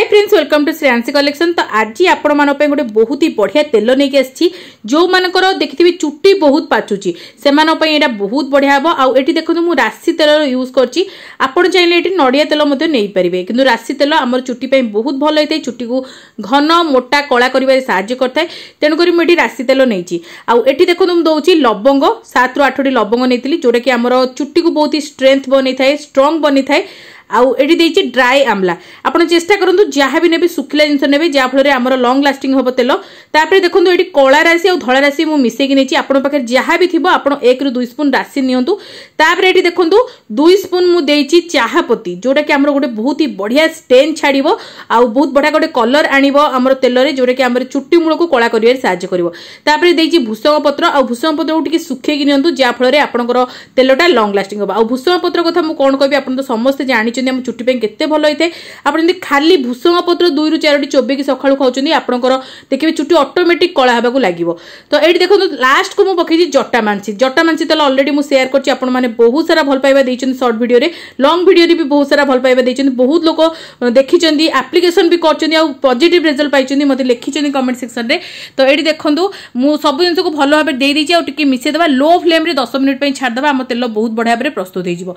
high friends welcome to Shreyanshi collection তো আজি আপনার গোটে বহুত হি বড়িয়া তেল নিয়ে আসছি যেমনকর দেখিবে চুটি বহুত পাচুচি সেমানপাই এটা বহুত বড়িয়া হব আউ এটি দেখুন মু রাশি তেল ইউজ করছি আপনার চাইলে এটি নড়িয়া তেল মধ্যে নেইপারে কিন্তু রাশি তেল আমার চুটি পাই বহুত ভাল হয়ে চুটি কু ঘন মোটা কলা করবার সাহায্য করে তেণুকরি মু এটি রাশি তেল নেইছি আউ এটি দেখুন মু দৌছি লবঙ্গ সাত রু আঠটি লবঙ্গ নেই যেটা কি আমার চুটি কু বহুত স্ট্রেংথ বনাই থাকে স্ট্রং বনাই থাকে ଆଉ ଏଠି ଦେଇଛି ଡ୍ରାଏ ଆମ୍ଲା ଆପଣ ଚେଷ୍ଟା କରନ୍ତୁ ଯାହା ବି ନେବେ ଶୁଖିଲା ଜିନିଷ ନେବେ ଯାହାଫଳରେ ଆମର ଲଙ୍ଗ ଲାଷ୍ଟିଂ ହେବ ତେଲ ତାପରେ ଦେଖନ୍ତୁ ଏଠି କଳା ରାଶି ଆଉ ଧଳା ରାଶି ମୁଁ ମିଶେଇକି ନେଇଛି ଆପଣଙ୍କ ପାଖରେ ଯାହା ବି ଥିବ ଆପଣ ଏକରୁ ଦୁଇ ସ୍ପୁନ୍ ରାଶି ନିଅନ୍ତୁ ତାପରେ ଏଠି ଦେଖନ୍ତୁ ଦୁଇ ସ୍ପୁନ୍ ମୁଁ ଦେଇଛି ଚାହାପତି ଯେଉଁଟାକି ଆମର ଗୋଟେ ବହୁତ ହି ବଢ଼ିଆ ଷ୍ଟେନ୍ ଛାଡ଼ିବ ଆଉ ବହୁତ ବଢ଼ିଆ ଗୋଟେ କଲର୍ ଆଣିବ ଆମର ତେଲରେ ଯେଉଁଟାକି ଆମର ଚୁଟି ମୂଳକୁ କଳା କରିବାରେ ସାହାଯ୍ୟ କରିବ ତାପରେ ଦେଇଛି ଭୂଷଙ୍ଗ ପତ୍ର ଆଉ ଭୂଷଙ୍ଗ ପତ୍ରକୁ ଟିକେ ଶୁଖେଇକି ନିଅନ୍ତୁ ଯାହାଫଳରେ ଆପଣଙ୍କର ତେଲଟା ଲଙ୍ଗ ଲାଷ୍ଟିଂ ହେବ ଆଉ ଭୂଷଙ୍ଗ ପତ୍ର କଥା ମୁଁ କ'ଣ କହିବି ଆପଣ ତ ସମସ୍ତେ ଜାଣିଛନ୍ତି ନେଉଛନ୍ତି ଆମ ଚୁଟି ପାଇଁ କେତେ ଭଲ ହୋଇଥାଏ ଆପଣ ଯଦି ଖାଲି ଭୂଷଙ୍ଗ ପତ୍ର ଦୁଇରୁ ଚାରୋଟି ଚୋବେଇକି ସକାଳୁ ଖାଉଛନ୍ତି ଆପଣଙ୍କର ଦେଖିବେ ଚୁଟି ଅଟୋମେଟିକ୍ କଳା ହେବାକୁ ଲାଗିବ ତ ଏଇଠି ଦେଖନ୍ତୁ ଲାଷ୍ଟକୁ ମୁଁ ପକେଇଛି ଜଟା ମାନସି ଜଟା ମାଂସି ତାହେଲେ ଅଲରେଡ଼ି ମୁଁ ସେୟାର କରିଛି ଆପଣମାନେ ବହୁତ ସାରା ଭଲ ପାଇବା ଦେଇଛନ୍ତି ସର୍ଟ ଭିଡ଼ିଓରେ ଲଙ୍ଗ ଭିଡ଼ିଓରେ ବି ବହୁତ ସାରା ଭଲ ପାଇବା ଦେଇଛନ୍ତି ବହୁତ ଲୋକ ଦେଖିଛନ୍ତି ଆପ୍ଲିକେସନ୍ ବି କରିଛନ୍ତି ଆଉ ପଜିଟିଭ୍ ରେଜଲ୍ଟ ପାଇଛନ୍ତି ମୋତେ ଲେଖିଛନ୍ତି କମେଣ୍ଟ ସେକ୍ସନ୍ରେ ତ ଏଇଠି ଦେଖନ୍ତୁ ମୁଁ ସବୁ ଜିନିଷକୁ ଭଲ ଭାବେ ଦେଇଦେଇଛି ଆଉ ଟିକେ ମିଶାଇ ଦେବା ଲୋ ଫ୍ଲେମ୍ରେ ଦଶ ମିନିଟ୍ ପାଇଁ ଛାଡ଼ିଦେବା ଆମ ତେଲ ବହୁତ ବଢ଼ିଆ ଭାବରେ ପ୍ରସ୍ତୁତ ହେଇଯିବ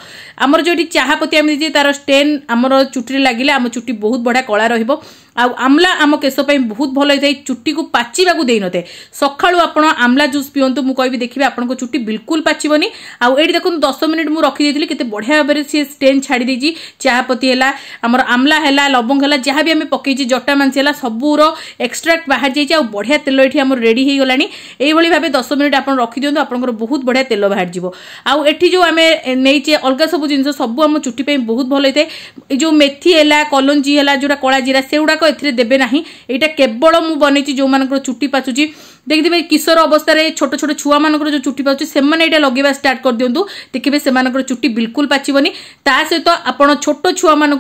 ଆମର ଯେଉଁଠି ଚାହା ପତି ଆମେ ଦେଇଛେ ତାର ଷ୍ଟେନ୍ ଆମର ଚୁଟିରେ ଲାଗିଲେ ଆମ ଚୁଟି ବହୁତ ବଢ଼ିଆ କଳା ରହିବ ଆଉ ଆମ୍ଲା ଆମ କେଶ ପାଇଁ ବହୁତ ଭଲ ହେଇଥାଏ ଚୁଟିକୁ ପାଚିବାକୁ ଦେଇନଥାଏ ସକାଳୁ ଆପଣ ଆମ୍ଲା ଜୁସ୍ ପିଅନ୍ତୁ ମୁଁ କହିବି ଦେଖିବେ ଆପଣଙ୍କ ଚୁଟି ବିଲକୁଲ ପାଚିବନି ଆଉ ଏଇଠି ଦେଖନ୍ତୁ ଦଶ ମିନିଟ୍ ମୁଁ ରଖିଦେଇଥିଲି କେତେ ବଢ଼ିଆ ଭାବରେ ସିଏ ଷ୍ଟେନ୍ ଛାଡ଼ି ଦେଇଛି ଚାହାପତି ହେଲା ଆମର ଆମ୍ଲା ହେଲା ଲବଙ୍ଗ ହେଲା ଯାହା ବି ଆମେ ପକାଇଛି ଜଟା ମାଂସି ହେଲା ସବୁର ଏକ୍ସଟ୍ରାକ୍ଟ ବାହାରି ଯାଇଛି ଆଉ ବଢ଼ିଆ ତେଲ ଏଠି ଆମର ରେଡ଼ି ହେଇଗଲାଣି ଏଇଭଳି ଭାବେ ଦଶ ମିନିଟ୍ ଆପଣ ରଖିଦିଅନ୍ତୁ ଆପଣଙ୍କର ବହୁତ ବଢ଼ିଆ ତେଲ ବାହାରିଯିବ ଆଉ ଏଠି ଯେଉଁ ଆମେ ନେଇଛେ ଅଲଗା ସବୁ ଜିନିଷ ସବୁ ଆମ ଚୁଟି ପାଇଁ ବହୁତ ଭଲ ହେଇଥାଏ ଏଇ ଯେଉଁ ମେଥି ହେଲା କଲଞ୍ଜି ହେଲା ଯେଉଁଟା କଳା ଜିରା ସେଗୁଡ଼ାକ এতে দেবে না এইটা কেবল মু বনাইছি যে চুটি পাচুছি দেখিদেবে কিশোর অবস্থায় ছোট ছোট ছুয়া মানুষ যে চুটি পাচুছি সে এটা লগাইবা স্টার্ট করে দিও দেখবে সে চুটি বিলকুল পাচবনি তা সহিত আপনার ছোট ছুয়া মানুষ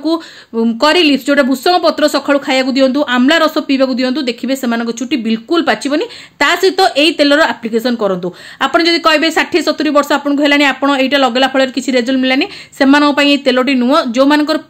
করি লিপস যেটা ভূষণ পত্র সকাল খাইয়া দিও আমলা রস পিবা দিও দেখবে সে চুটি বিলকুল পাচবনি তা সহিত এই তেলর আপ্লিকেসন করতু আপনার যদি কে ষাঠিয়ে সতুরি বর্ষ আপনার হলানি আপনার এইটা লগাইলা ফলের কিছু রেজল্ট মিলানি সে এই তেলটি নুহ যে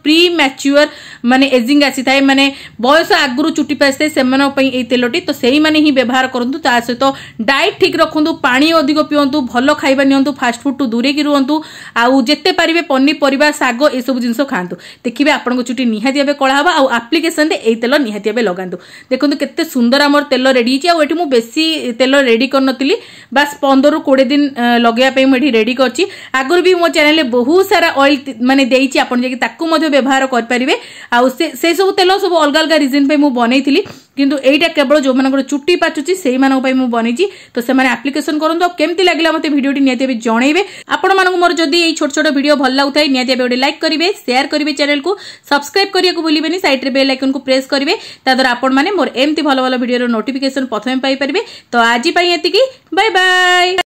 প্রি ম্যাচুয়ার মানে এজিং আসি থাকে মানে ବୟସ ଆଗରୁ ଚୁଟି ପାଚିଥାଏ ସେମାନଙ୍କ ପାଇଁ ଏଇ ତେଲଟି ତ ସେଇମାନେ ହିଁ ବ୍ୟବହାର କରନ୍ତୁ ତା ସହିତ ଡାଏଟ୍ ଠିକ୍ ରଖନ୍ତୁ ପାଣି ଅଧିକ ପିଅନ୍ତୁ ଭଲ ଖାଇବା ନିଅନ୍ତୁ ଫାଷ୍ଟଫୁଡ଼୍ଠୁ ଦୂରେଇକି ରୁହନ୍ତୁ ଆଉ ଯେତେ ପାରିବେ ପନିପରିବା ଶାଗ ଏସବୁ ଜିନିଷ ଖାଆନ୍ତୁ ଦେଖିବେ ଆପଣଙ୍କ ଚୁଟି ନିହାତି ଭାବେ କଳା ହେବ ଆଉ ଆପ୍ଲିକେସନରେ ଏଇ ତେଲ ନିହାତି ଭାବେ ଲଗାନ୍ତୁ ଦେଖନ୍ତୁ କେତେ ସୁନ୍ଦର ଆମର ତେଲ ରେଡ଼ି ହେଇଛି ଆଉ ଏଠି ମୁଁ ବେଶୀ ତେଲ ରେଡ଼ି କରିନଥିଲି ବାସ୍ ପନ୍ଦରରୁ କୋଡ଼ିଏ ଦିନ ଲଗାଇବା ପାଇଁ ମୁଁ ଏଠି ରେଡ଼ି କରିଛି ଆଗରୁ ବି ମୋ ଚ୍ୟାନେଲରେ ବହୁତ ସାରା ଅଏଲ୍ ମାନେ ଦେଇଛି ଆପଣ ଯାଇକି ତାକୁ ମଧ୍ୟ ବ୍ୟବହାର କରିପାରିବେ ଆଉ ସେ ସେସବୁ ତେଲ ସବୁ ଅଲଗା ଅଲଗା ଅଲଗା ରିଜିନ୍ ପାଇଁ ମୁଁ ବନେଇଥିଲି କିନ୍ତୁ ଏଇଟା କେବଳ ଯେଉଁମାନଙ୍କର ଚୁଟି ପାଚୁଛି ସେଇମାନଙ୍କ ପାଇଁ ମୁଁ ବନେଇଛି ତ ସେମାନେ ଆପ୍ଲିକେସନ କରନ୍ତୁ ଆଉ କେମିତି ଲାଗିଲା ମୋତେ ଭିଡ଼ିଓଟି ନିହାତି ଏବେ ଜଣେଇବେ ଆପଣମାନଙ୍କୁ ମୋର ଯଦି ଏଇ ଛୋଟ ଛୋଟ ଭିଡ଼ିଓ ଭଲ ଲାଗୁଥାଏ ନିହାତି ଏବେ ଗୋଟେ ଲାଇକ୍ କରିବେ ସେୟାର କରିବେ ଚ୍ୟାନେଲକୁ ସବସ୍କ୍ରାଇବ କରିବାକୁ ଭୁଲିବେନି ସାଇଟ୍ରେ ବେଲ୍ ଆଇକନକୁ ପ୍ରେସ୍ କରିବେ ତାଦ୍ୱାରା ଆପଣମାନେ ମୋର ଏମିତି ଭଲ ଭଲ ଭିଡ଼ିଓର ନୋଟିଫିକେସନ ପ୍ରଥମେ ପାଇପାରିବେ ତ ଆଜି ପାଇଁ ଏତିକି ବାଏ ବାଏ